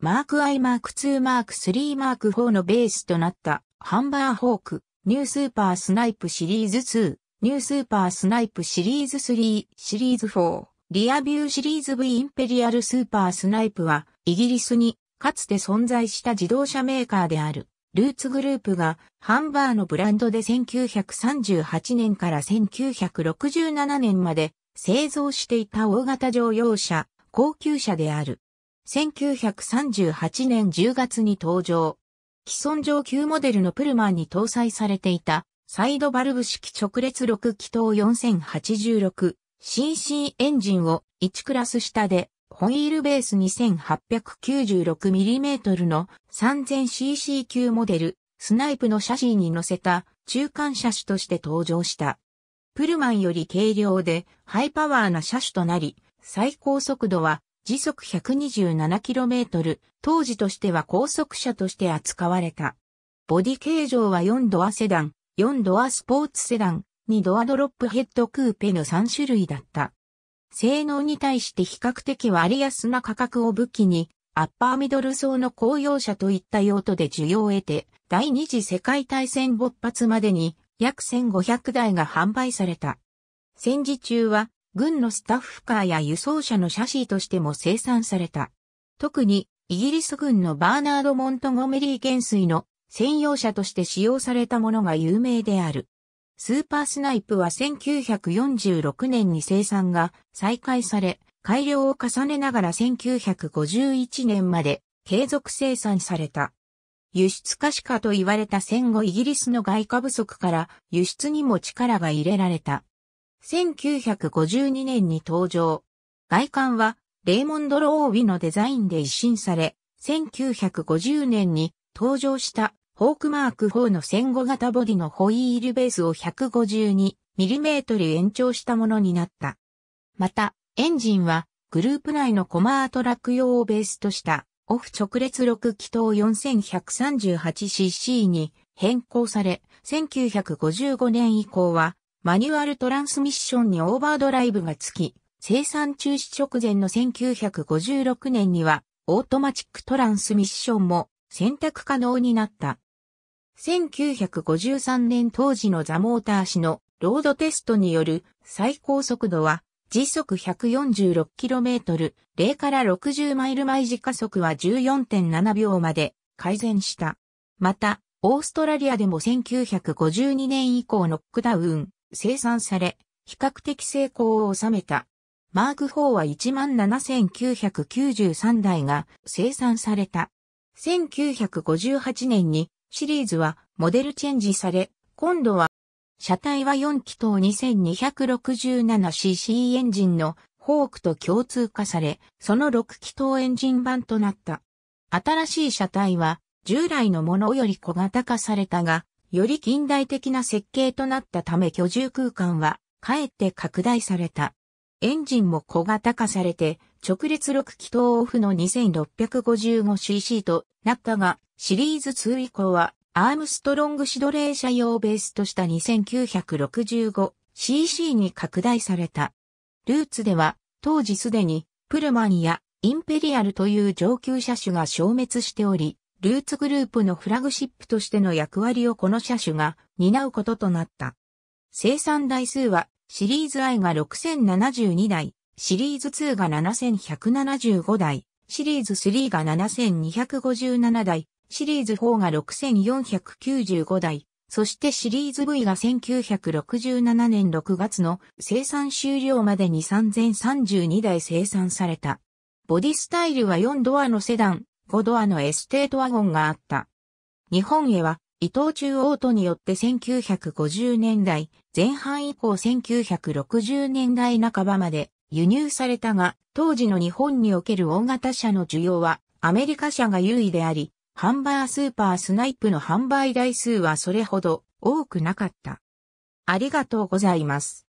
マーク I マーク2マーク3マーク4のベースとなったハンバーホーク、ニュースーパースナイプシリーズ2、ニュースーパースナイプシリーズ3、シリーズ4、リアビューシリーズ V インペリアルスーパースナイプは、イギリスにかつて存在した自動車メーカーである、ルーツグループがハンバーのブランドで1938年から1967年まで製造していた大型乗用車、高級車である。1938年10月に登場。既存上級モデルのプルマンに搭載されていた、サイドバルブ式直列6気筒 4086cc エンジンを1クラス下で、ホイールベース 2896mm の 3000cc 級モデル、スナイプのシャシーに乗せた中間車種として登場した。プルマンより軽量でハイパワーな車種となり、最高速度は時速 127km、当時としては高速車として扱われた。ボディ形状は4ドアセダン、4ドアスポーツセダン、2ドアドロップヘッドクーペの3種類だった。性能に対して比較的割安な価格を武器に、アッパーミドル層の公用車といった用途で需要を得て、第二次世界大戦勃発までに約1500台が販売された。戦時中は軍のスタッフカーや輸送車のシャシーとしても生産された。特に、イギリス軍のバーナード・モントゴメリー元帥の専用車として使用されたものが有名である。スーパースナイプは1946年に生産が再開され、改良を重ねながら1951年まで継続生産された。輸出可視化と言われた戦後イギリスの外貨不足から輸出にも力が入れられた。1952年に登場。外観は、レーモンド・ローウィのデザインで一新され、1950年に登場したホークマーク4の戦後型ボディのホイールベースを 152mm 延長したものになった。また、エンジンはグループ内のコマートラック用をベースとしたオフ直列6気筒 4138cc に変更され、1955年以降はマニュアルトランスミッションにオーバードライブがつき、生産中止直前の1956年には、オートマチックトランスミッションも選択可能になった。1953年当時のザモーター氏のロードテストによる最高速度は時速 146km、0から60マイル毎時加速は14.7秒まで改善した。また、オーストラリアでも1952年以降ノックダウン、生産され、比較的成功を収めた。マーク4は17,993台が生産された。1958年にシリーズはモデルチェンジされ、今度は車体は4気筒 2267cc エンジンのホークと共通化され、その6気筒エンジン版となった。新しい車体は従来のものより小型化されたが、より近代的な設計となったため居住空間は、かえって拡大された。エンジンも小型化されて、直列6気筒オフの 2655cc となったが、シリーズ2以降は、アームストロングシドレー車用ベースとした 2965cc に拡大された。ルーツでは、当時すでに、プルマンやインペリアルという上級車種が消滅しており、ルーツグループのフラグシップとしての役割をこの車種が担うこととなった。生産台数はシリーズ I が6072台、シリーズ2が7175台、シリーズ3が7257台、シリーズ4が6495台、そしてシリーズ V が1967年6月の生産終了までに3032台生産された。ボディスタイルは4ドアのセダン、5ドアのエステートワゴンがあった。日本へは伊藤忠央都によって1950年代前半以降1960年代半ばまで輸入されたが、当時の日本における大型車の需要はアメリカ車が優位であり、ハンバースーパースナイプの販売台数はそれほど多くなかった。ありがとうございます。